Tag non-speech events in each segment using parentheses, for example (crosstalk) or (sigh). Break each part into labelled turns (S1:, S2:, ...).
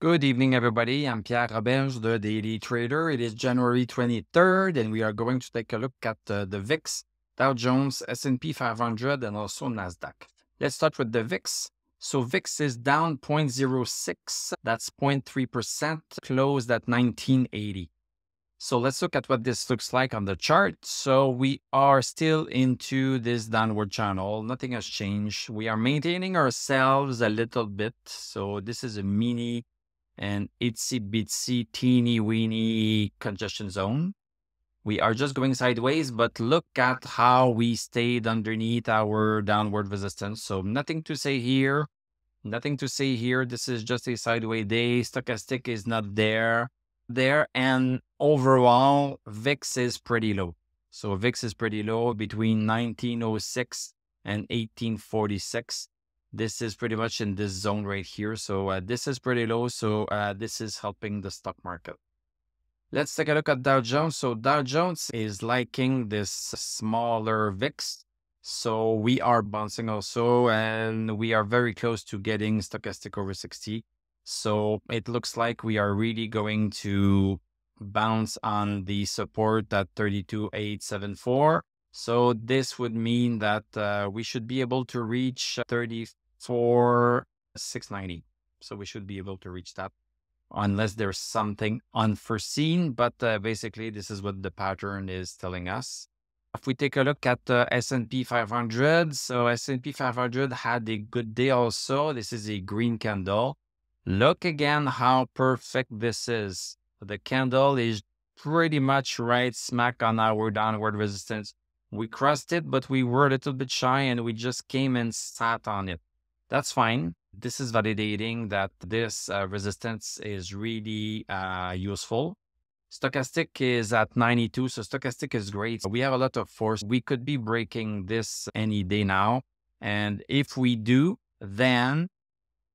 S1: Good evening, everybody. I'm Pierre Roberge, the Daily Trader. It is January 23rd, and we are going to take a look at uh, the VIX, Dow Jones, S&P 500, and also NASDAQ. Let's start with the VIX. So VIX is down 0.06. That's 0.3%, closed at 1980. So let's look at what this looks like on the chart. So we are still into this downward channel. Nothing has changed. We are maintaining ourselves a little bit. So this is a mini it's itsy bitsy teeny weeny congestion zone. We are just going sideways, but look at how we stayed underneath our downward resistance. So nothing to say here. Nothing to say here. This is just a sideways day. Stochastic is not there. There and overall, VIX is pretty low. So VIX is pretty low between 1906 and 1846. This is pretty much in this zone right here. So uh, this is pretty low. So uh, this is helping the stock market. Let's take a look at Dow Jones. So Dow Jones is liking this smaller VIX. So we are bouncing also, and we are very close to getting stochastic over 60. So it looks like we are really going to bounce on the support at 32874 so this would mean that uh, we should be able to reach uh, 34,690. So we should be able to reach that unless there's something unforeseen. But uh, basically, this is what the pattern is telling us. If we take a look at uh, S&P 500, so S&P 500 had a good day also. This is a green candle. Look again how perfect this is. The candle is pretty much right smack on our downward resistance we crossed it, but we were a little bit shy and we just came and sat on it. That's fine. This is validating that this uh, resistance is really uh, useful. Stochastic is at 92, so stochastic is great. We have a lot of force. We could be breaking this any day now. And if we do, then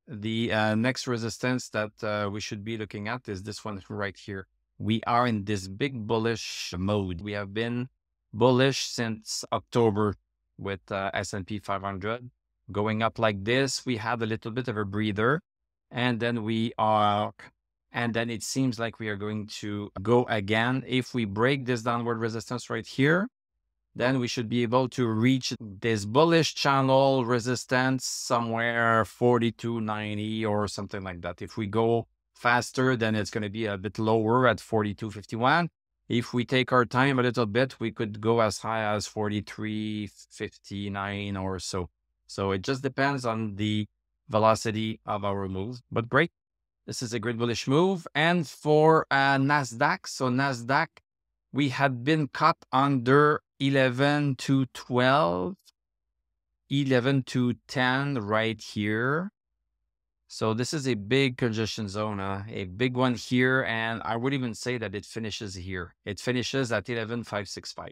S1: the uh, next resistance that uh, we should be looking at is this one (laughs) right here. We are in this big bullish mode. We have been bullish since October with uh, S&P 500 going up like this. We had a little bit of a breather, and then we are, and then it seems like we are going to go again. If we break this downward resistance right here, then we should be able to reach this bullish channel resistance somewhere 42.90 or something like that. If we go faster, then it's going to be a bit lower at 42.51 if we take our time a little bit, we could go as high as 43, 59 or so. So it just depends on the velocity of our move. But great. This is a great bullish move. And for uh, NASDAQ, so NASDAQ, we had been caught under 11 to 12, 11 to 10 right here. So this is a big congestion zone, uh, a big one here. And I would even say that it finishes here. It finishes at 11,565.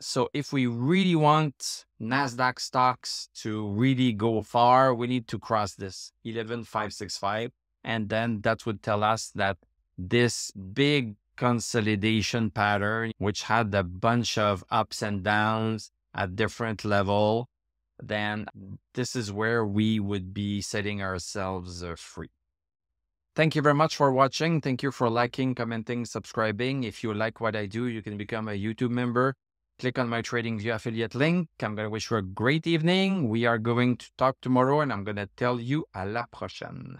S1: So if we really want NASDAQ stocks to really go far, we need to cross this 11,565. And then that would tell us that this big consolidation pattern, which had a bunch of ups and downs at different level, then this is where we would be setting ourselves uh, free. Thank you very much for watching. Thank you for liking, commenting, subscribing. If you like what I do, you can become a YouTube member. Click on my TradingView affiliate link. I'm going to wish you a great evening. We are going to talk tomorrow and I'm going to tell you à la prochaine.